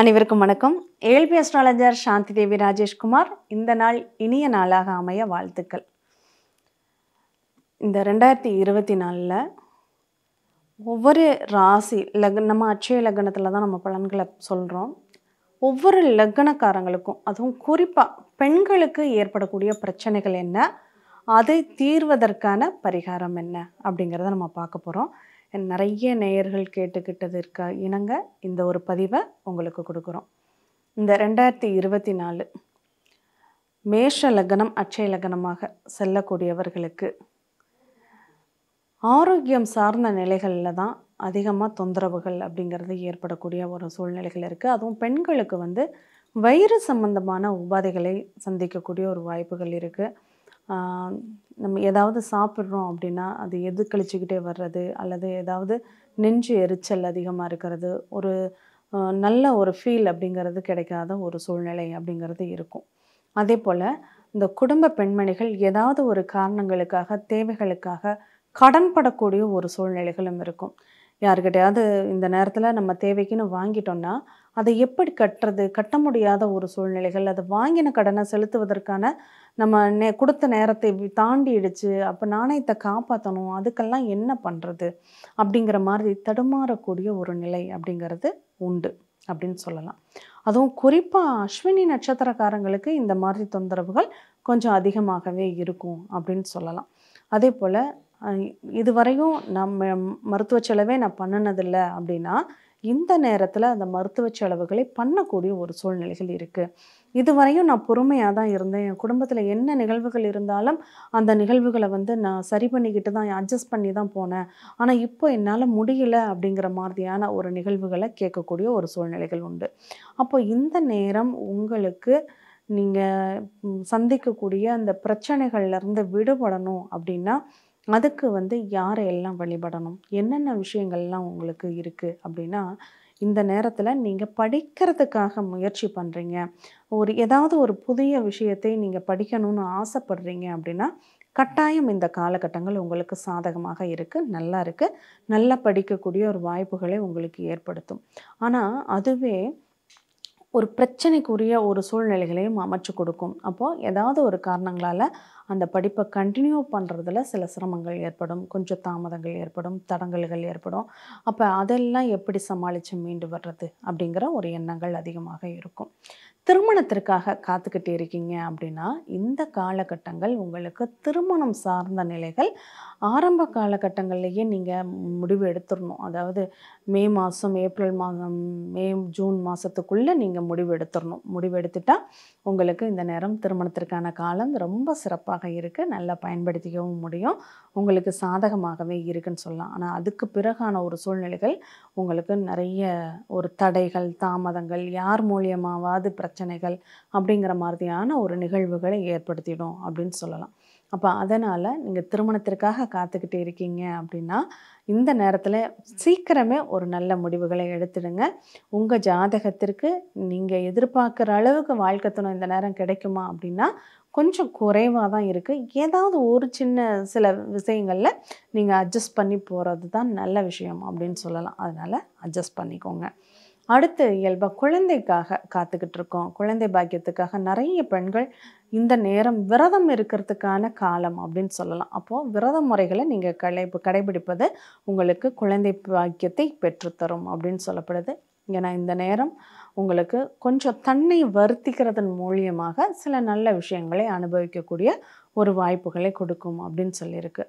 அனைவருக்கும் வணக்கம் ஏழ்பி அஸ்ட்ராலஜர் சாந்தி தேவி ராஜேஷ்குமார் இந்த நாள் இனிய நாளாக அமைய வாழ்த்துக்கள் இந்த ரெண்டாயிரத்தி இருபத்தி நாலில் ஒவ்வொரு ராசி லக் நம்ம அச்சய லக்னத்தில் தான் நம்ம பலன்களை சொல்கிறோம் ஒவ்வொரு லக்னக்காரங்களுக்கும் அதுவும் குறிப்பாக பெண்களுக்கு ஏற்படக்கூடிய பிரச்சனைகள் என்ன அதை தீர்வதற்கான பரிகாரம் என்ன அப்படிங்கிறத நம்ம பார்க்க போகிறோம் நிறைய நேயர்கள் கேட்டுக்கிட்டது இருக்கா இணங்க இந்த ஒரு பதிவை உங்களுக்கு கொடுக்குறோம் இந்த ரெண்டாயிரத்தி இருபத்தி நாலு மேஷ லக்னம் அச்சய லக்னமாக செல்லக்கூடியவர்களுக்கு ஆரோக்கியம் சார்ந்த நிலைகளில் தான் அதிகமாக தொந்தரவுகள் அப்படிங்கிறது ஏற்படக்கூடிய ஒரு சூழ்நிலைகள் இருக்குது அதுவும் பெண்களுக்கு வந்து வயிறு சம்பந்தமான உபாதைகளை சந்திக்கக்கூடிய ஒரு வாய்ப்புகள் இருக்குது நம்ம ஏதாவது சாப்பிட்றோம் அப்படின்னா அது எது கழிச்சுக்கிட்டே வர்றது அல்லது ஏதாவது நெஞ்சு எரிச்சல் அதிகமாக இருக்கிறது ஒரு நல்ல ஒரு ஃபீல் அப்படிங்கிறது கிடைக்காத ஒரு சூழ்நிலை அப்படிங்கிறது இருக்கும் அதே போல் இந்த குடும்ப பெண்மணிகள் ஏதாவது ஒரு காரணங்களுக்காக தேவைகளுக்காக கடன்படக்கூடிய ஒரு சூழ்நிலைகளும் இருக்கும் யாருக்கிட்டையாவது இந்த நேரத்தில் நம்ம தேவைக்குன்னு வாங்கிட்டோம்னா அதை எப்படி கட்டுறது கட்ட முடியாத ஒரு சூழ்நிலைகள் அதை வாங்கின கடனை செலுத்துவதற்கான நம்ம நே கொடுத்த நேரத்தை தாண்டிடுச்சு அப்போ நாணயத்தை காப்பாற்றணும் அதுக்கெல்லாம் என்ன பண்ணுறது அப்படிங்கிற மாதிரி தடுமாறக்கூடிய ஒரு நிலை அப்படிங்கிறது உண்டு அப்படின்னு சொல்லலாம் அதுவும் குறிப்பாக அஸ்வினி நட்சத்திரக்காரங்களுக்கு இந்த மாதிரி தொந்தரவுகள் கொஞ்சம் அதிகமாகவே இருக்கும் அப்படின்னு சொல்லலாம் அதே போல் இதுவரையும் நம்ம மருத்துவ செலவே நான் பண்ணினதில்லை அப்படின்னா இந்த நேரத்தில் அந்த மருத்துவ செலவுகளை பண்ணக்கூடிய ஒரு சூழ்நிலைகள் இருக்குது இதுவரையும் நான் பொறுமையாக தான் இருந்தேன் என் குடும்பத்தில் என்ன நிகழ்வுகள் இருந்தாலும் அந்த நிகழ்வுகளை வந்து நான் சரி பண்ணிக்கிட்டு தான் அட்ஜஸ்ட் பண்ணி தான் போனேன் ஆனால் இப்போ என்னால் முடியல அப்படிங்கிற மாதிரியான ஒரு நிகழ்வுகளை கேட்கக்கூடிய ஒரு சூழ்நிலைகள் உண்டு அப்போ இந்த நேரம் உங்களுக்கு நீங்கள் சந்திக்கக்கூடிய அந்த பிரச்சனைகள்லேருந்து விடுபடணும் அப்படின்னா அதுக்கு வந்து யாரை எல்லாம் வழிபடணும் என்னென்ன விஷயங்கள்லாம் உங்களுக்கு இருக்குது அப்படின்னா இந்த நேரத்தில் நீங்கள் படிக்கிறதுக்காக முயற்சி பண்ணுறீங்க ஒரு ஏதாவது ஒரு புதிய விஷயத்தை நீங்கள் படிக்கணும்னு ஆசைப்படுறீங்க அப்படின்னா கட்டாயம் இந்த காலகட்டங்கள் உங்களுக்கு சாதகமாக இருக்குது நல்லா இருக்குது நல்லா படிக்கக்கூடிய ஒரு வாய்ப்புகளை உங்களுக்கு ஏற்படுத்தும் ஆனால் அதுவே ஒரு பிரச்சனைக்குரிய ஒரு சூழ்நிலைகளையும் அமைச்சு கொடுக்கும் அப்போது ஏதாவது ஒரு காரணங்களால் அந்த படிப்பை கண்டினியூ பண்ணுறதுல சில சிரமங்கள் ஏற்படும் கொஞ்சம் தாமதங்கள் ஏற்படும் தடங்கல்கள் ஏற்படும் அப்போ அதெல்லாம் எப்படி சமாளித்து மீண்டு வர்றது அப்படிங்கிற ஒரு எண்ணங்கள் அதிகமாக இருக்கும் திருமணத்திற்காக காத்துக்கிட்டு இருக்கீங்க அப்படின்னா இந்த காலகட்டங்கள் உங்களுக்கு திருமணம் சார்ந்த நிலைகள் ஆரம்ப காலகட்டங்கள்லேயே நீங்கள் முடிவு எடுத்துடணும் அதாவது மே மாதம் ஏப்ரல் மாதம் மே ஜூன் மாதத்துக்குள்ளே நீங்கள் முடிவு எடுத்துடணும் முடிவு எடுத்துட்டால் உங்களுக்கு இந்த நேரம் திருமணத்திற்கான காலம் ரொம்ப சிறப்பாக இருக்குது நல்லா பயன்படுத்திக்கவும் முடியும் உங்களுக்கு சாதகமாகவே இருக்குன்னு சொல்லலாம் ஆனால் அதுக்கு பிறகான ஒரு சூழ்நிலைகள் உங்களுக்கு நிறைய ஒரு தடைகள் தாமதங்கள் யார் மூலியமாவது பிரச்சனைகள் அப்படிங்கிற மாதிரியான ஒரு நிகழ்வுகளை ஏற்படுத்திடும் அப்படின்னு சொல்லலாம் அப்போ அதனால் நீங்கள் திருமணத்திற்காக காத்துக்கிட்டு இருக்கீங்க அப்படின்னா இந்த நேரத்தில் சீக்கிரமே ஒரு நல்ல முடிவுகளை எடுத்துடுங்க உங்கள் ஜாதகத்திற்கு நீங்கள் எதிர்பார்க்குற அளவுக்கு வாழ்க்கை துணை இந்த நேரம் கிடைக்குமா அப்படின்னா கொஞ்சம் குறைவாக தான் இருக்குது ஏதாவது ஒரு சின்ன சில விஷயங்களில் நீங்கள் அட்ஜஸ்ட் பண்ணி போகிறது தான் நல்ல விஷயம் அப்படின்னு சொல்லலாம் அதனால் அட்ஜஸ்ட் பண்ணிக்கோங்க அடுத்து இயல்பாக குழந்தைக்காக காத்துக்கிட்டு இருக்கோம் குழந்தை பாக்கியத்துக்காக நிறைய பெண்கள் இந்த நேரம் விரதம் இருக்கிறதுக்கான காலம் அப்படின்னு சொல்லலாம் அப்போது விரத முறைகளை நீங்கள் கடை கடைபிடிப்பது உங்களுக்கு குழந்தை பாக்கியத்தை பெற்றுத்தரும் அப்படின்னு சொல்லப்படுது ஏன்னா இந்த நேரம் உங்களுக்கு கொஞ்சம் தன்னை வருத்திக்கிறதன் மூலியமாக சில நல்ல விஷயங்களை அனுபவிக்கக்கூடிய ஒரு வாய்ப்புகளை கொடுக்கும் அப்படின்னு சொல்லியிருக்கு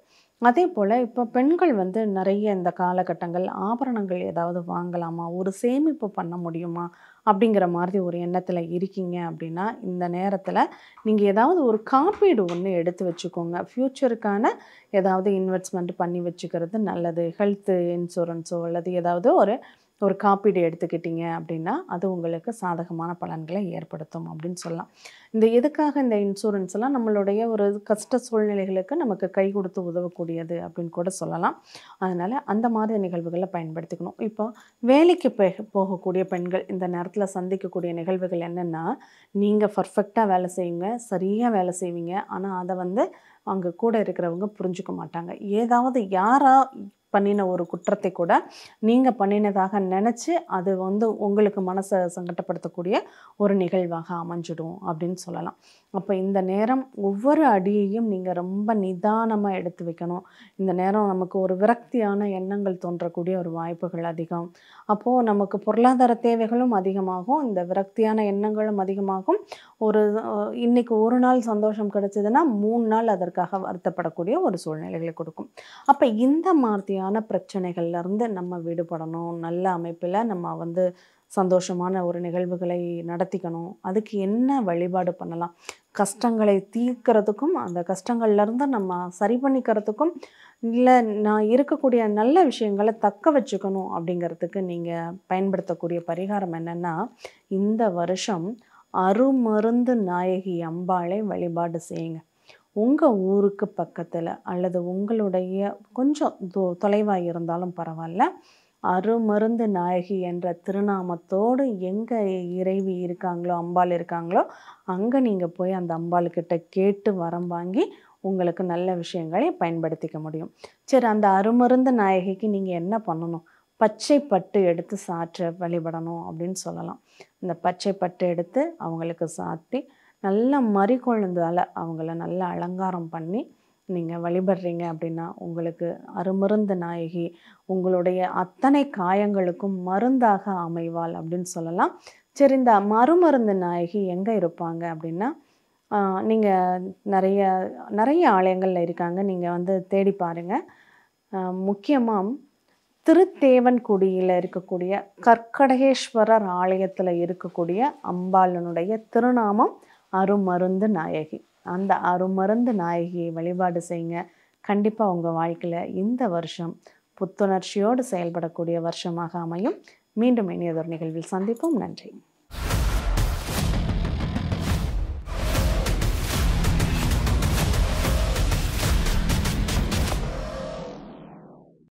அதே போல் இப்போ பெண்கள் வந்து நிறைய இந்த காலகட்டங்கள் ஆபரணங்கள் ஏதாவது வாங்கலாமா ஒரு சேமிப்பு பண்ண முடியுமா அப்படிங்கிற மாதிரி ஒரு எண்ணத்தில் இருக்கீங்க அப்படின்னா இந்த நேரத்தில் நீங்கள் ஏதாவது ஒரு காப்பீடு ஒன்று எடுத்து வச்சுக்கோங்க ஃப்யூச்சருக்கான ஏதாவது இன்வெஸ்ட்மெண்ட் பண்ணி வச்சுக்கிறது நல்லது ஹெல்த் இன்சூரன்ஸோ அல்லது ஏதாவது ஒரு ஒரு காப்பீடு எடுத்துக்கிட்டீங்க அப்படின்னா அது உங்களுக்கு சாதகமான பலன்களை ஏற்படுத்தும் அப்படின்னு சொல்லலாம் இந்த எதுக்காக இந்த இன்சூரன்ஸ் எல்லாம் நம்மளுடைய ஒரு கஷ்ட சூழ்நிலைகளுக்கு நமக்கு கை கொடுத்து உதவக்கூடியது அப்படின்னு கூட சொல்லலாம் அதனால் அந்த மாதிரி நிகழ்வுகளை பயன்படுத்திக்கணும் இப்போ வேலைக்கு போகக்கூடிய பெண்கள் இந்த நேரத்தில் சந்திக்கக்கூடிய நிகழ்வுகள் என்னென்னா நீங்கள் பர்ஃபெக்டாக வேலை செய்வீங்க சரியாக வேலை செய்வீங்க ஆனால் அதை வந்து அங்கே கூட இருக்கிறவங்க புரிஞ்சுக்க மாட்டாங்க ஏதாவது யாராக பண்ணின ஒரு குற்றத்தை கூட நீங்கள் பண்ணினதாக நினச்சி அது வந்து உங்களுக்கு மனசை சங்கட்டப்படுத்தக்கூடிய ஒரு நிகழ்வாக அமைஞ்சிடும் அப்படின்னு சொல்லலாம் அப்போ இந்த நேரம் ஒவ்வொரு அடியையும் நீங்கள் ரொம்ப நிதானமாக எடுத்து வைக்கணும் இந்த நேரம் நமக்கு ஒரு விரக்தியான எண்ணங்கள் தோன்றக்கூடிய ஒரு வாய்ப்புகள் அதிகம் அப்போது நமக்கு பொருளாதார தேவைகளும் அதிகமாகும் இந்த விரக்தியான எண்ணங்களும் அதிகமாகும் ஒரு இன்றைக்கி ஒரு நாள் சந்தோஷம் கிடைச்சதுன்னா மூணு நாள் அதற்காக வருத்தப்படக்கூடிய ஒரு சூழ்நிலைகளை கொடுக்கும் அப்போ இந்த மாதிரி மாதிரியான பிரச்சனைகள்லேருந்து நம்ம விடுபடணும் நல்ல அமைப்பில் நம்ம வந்து சந்தோஷமான ஒரு நிகழ்வுகளை நடத்திக்கணும் அதுக்கு என்ன வழிபாடு பண்ணலாம் கஷ்டங்களை தீர்க்கிறதுக்கும் அந்த கஷ்டங்கள்லேருந்து நம்ம சரி பண்ணிக்கிறதுக்கும் இல்லை நான் இருக்கக்கூடிய நல்ல விஷயங்களை தக்க வச்சுக்கணும் அப்படிங்கிறதுக்கு நீங்கள் பயன்படுத்தக்கூடிய பரிகாரம் என்னென்னா இந்த வருஷம் அருமருந்து நாயகி அம்பாளை வழிபாடு செய்யுங்க உங்கள் ஊருக்கு பக்கத்தில் அல்லது உங்களுடைய கொஞ்சம் தொ தொலைவாக இருந்தாலும் பரவாயில்ல அருமருந்து நாயகி என்ற திருநாமத்தோடு எங்கே இறைவி இருக்காங்களோ அம்பாள் இருக்காங்களோ அங்கே நீங்கள் போய் அந்த அம்பாளுக்கிட்ட கேட்டு வரம் வாங்கி உங்களுக்கு நல்ல விஷயங்களை பயன்படுத்திக்க முடியும் சரி அந்த அருமருந்து நாயகிக்கு நீங்கள் என்ன பண்ணணும் பச்சை பட்டு எடுத்து சாற்ற வழிபடணும் அப்படின்னு சொல்லலாம் அந்த பச்சை பட்டு எடுத்து அவங்களுக்கு சாற்றி நல்லா மறிக்கொழுந்தால் அவங்கள நல்லா அலங்காரம் பண்ணி நீங்கள் வழிபடுறீங்க அப்படின்னா உங்களுக்கு அருமருந்து நாயகி உங்களுடைய அத்தனை காயங்களுக்கும் மருந்தாக அமைவாள் அப்படின்னு சொல்லலாம் சரி இந்த மறுமருந்து நாயகி எங்கே இருப்பாங்க அப்படின்னா நீங்கள் நிறைய நிறைய ஆலயங்களில் இருக்காங்க நீங்கள் வந்து தேடி பாருங்கள் முக்கியமாக திருத்தேவன்குடியில் இருக்கக்கூடிய கற்கடகேஸ்வரர் ஆலயத்தில் இருக்கக்கூடிய அம்பாளனுடைய திருநாமம் அருமருந்து நாயகி அந்த அருமருந்து நாயகியை வழிபாடு செய்யுங்க கண்டிப்பாக உங்கள் வாழ்க்கையில் இந்த வருஷம் புத்துணர்ச்சியோடு செயல்படக்கூடிய வருஷமாக அமையும் மீண்டும் இனியதொரு நிகழ்வில் சந்திப்போம் நன்றி